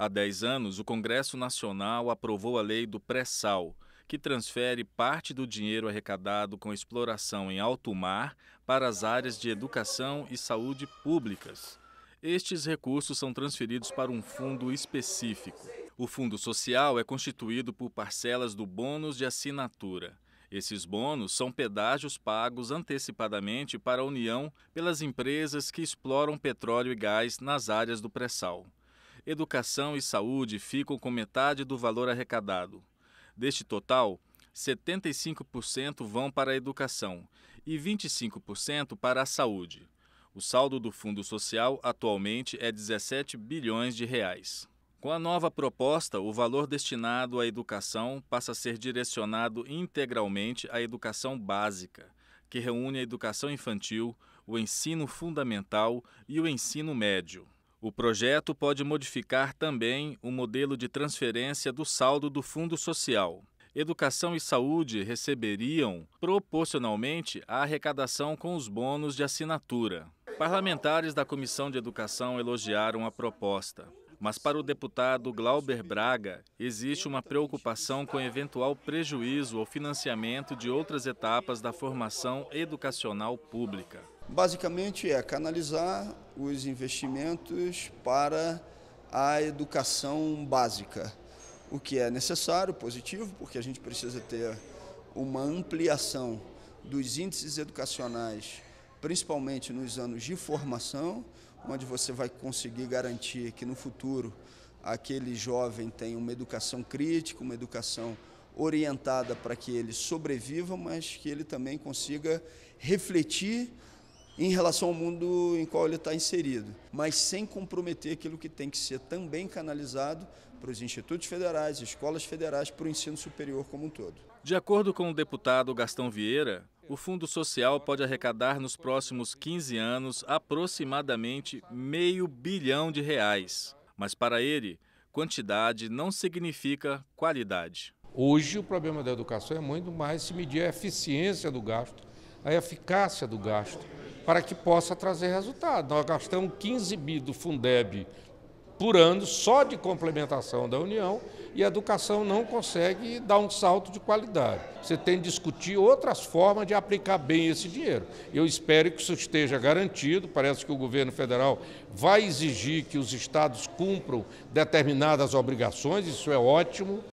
Há 10 anos, o Congresso Nacional aprovou a lei do pré-sal, que transfere parte do dinheiro arrecadado com exploração em alto mar para as áreas de educação e saúde públicas. Estes recursos são transferidos para um fundo específico. O fundo social é constituído por parcelas do bônus de assinatura. Esses bônus são pedágios pagos antecipadamente para a União pelas empresas que exploram petróleo e gás nas áreas do pré-sal educação e saúde ficam com metade do valor arrecadado. Deste total, 75% vão para a educação e 25% para a saúde. O saldo do Fundo Social atualmente é 17 bilhões de reais. Com a nova proposta, o valor destinado à educação passa a ser direcionado integralmente à educação básica, que reúne a educação infantil, o ensino fundamental e o ensino médio. O projeto pode modificar também o modelo de transferência do saldo do Fundo Social. Educação e saúde receberiam proporcionalmente a arrecadação com os bônus de assinatura. Parlamentares da Comissão de Educação elogiaram a proposta. Mas para o deputado Glauber Braga, existe uma preocupação com eventual prejuízo ao financiamento de outras etapas da formação educacional pública. Basicamente é canalizar os investimentos para a educação básica, o que é necessário, positivo, porque a gente precisa ter uma ampliação dos índices educacionais, principalmente nos anos de formação onde você vai conseguir garantir que no futuro aquele jovem tenha uma educação crítica, uma educação orientada para que ele sobreviva, mas que ele também consiga refletir em relação ao mundo em qual ele está inserido, mas sem comprometer aquilo que tem que ser também canalizado para os institutos federais, escolas federais, para o ensino superior como um todo. De acordo com o deputado Gastão Vieira, o Fundo Social pode arrecadar nos próximos 15 anos aproximadamente meio bilhão de reais. Mas para ele, quantidade não significa qualidade. Hoje o problema da educação é muito mais se medir a eficiência do gasto, a eficácia do gasto, para que possa trazer resultado. Nós gastamos 15 bi do Fundeb por ano só de complementação da União e a educação não consegue dar um salto de qualidade. Você tem que discutir outras formas de aplicar bem esse dinheiro. Eu espero que isso esteja garantido. Parece que o governo federal vai exigir que os estados cumpram determinadas obrigações, isso é ótimo.